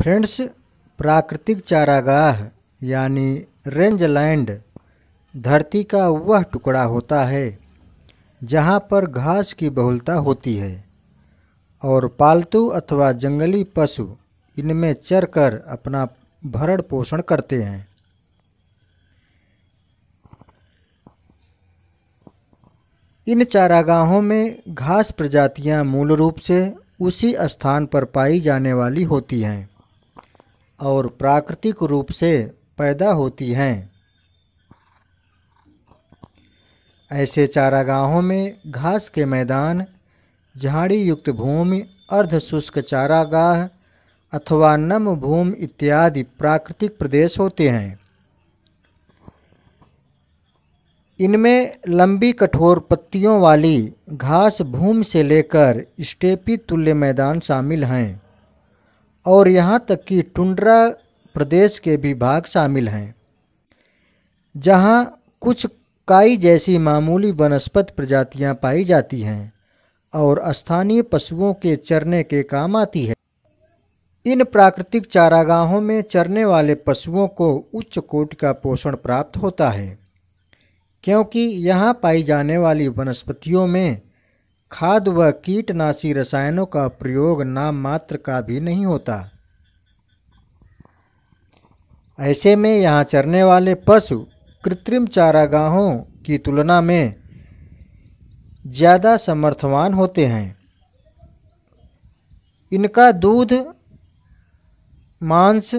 friends प्राकृतिक चारागाह यानी रेंज लैंड धरती का वह टुकड़ा होता है जहाँ पर घास की बहुलता होती है और पालतू अथवा जंगली पशु इनमें चरकर अपना भरण पोषण करते हैं इन चारागाहों में घास प्रजातियां मूल रूप से उसी स्थान पर पाई जाने वाली होती हैं और प्राकृतिक रूप से पैदा होती हैं ऐसे चारागाहों में घास के मैदान झाड़ी युक्त भूमि अर्धशुष्क चारागाह अथवा नम भूमि इत्यादि प्राकृतिक प्रदेश होते हैं इनमें लंबी कठोर पत्तियों वाली घास भूमि से लेकर स्टेपी तुल्य मैदान शामिल हैं और यहाँ तक कि टुंड्रा प्रदेश के भी भाग शामिल हैं जहाँ कुछ काई जैसी मामूली वनस्पत प्रजातियाँ पाई जाती हैं और स्थानीय पशुओं के चरने के काम आती है इन प्राकृतिक चारागाहों में चरने वाले पशुओं को उच्च कोट का पोषण प्राप्त होता है क्योंकि यहाँ पाई जाने वाली वनस्पतियों में खाद व कीटनाशी रसायनों का प्रयोग नाम मात्र का भी नहीं होता ऐसे में यहाँ चरने वाले पशु कृत्रिम चारागाहों की तुलना में ज़्यादा समर्थवान होते हैं इनका दूध मांस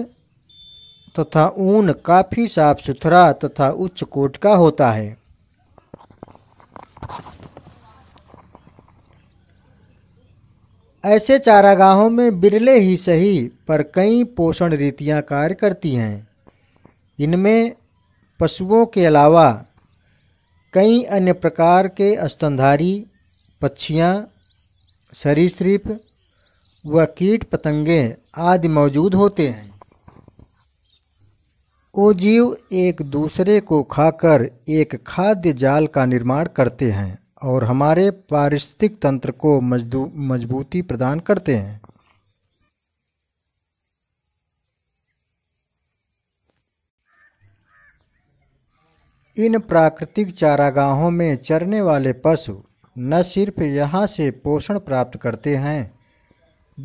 तथा ऊन काफ़ी साफ सुथरा तथा उच्च कोट का होता है ऐसे चारागाहों में बिरले ही सही पर कई पोषण रीतियां कार्य करती हैं इनमें पशुओं के अलावा कई अन्य प्रकार के स्तनधारी पक्षियाँ सरीसृप व कीट पतंगे आदि मौजूद होते हैं वो जीव एक दूसरे को खाकर एक खाद्य जाल का निर्माण करते हैं और हमारे पारिस्थितिक तंत्र को मजबूती प्रदान करते हैं इन प्राकृतिक चारागाहों में चरने वाले पशु न सिर्फ यहाँ से पोषण प्राप्त करते हैं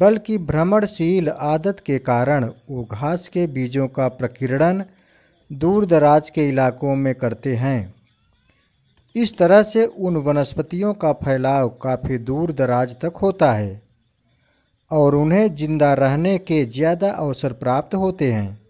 बल्कि भ्रमणशील आदत के कारण वो घास के बीजों का प्रकीर्णन दूर दराज के इलाकों में करते हैं इस तरह से उन वनस्पतियों का फैलाव काफ़ी दूर दराज तक होता है और उन्हें जिंदा रहने के ज़्यादा अवसर प्राप्त होते हैं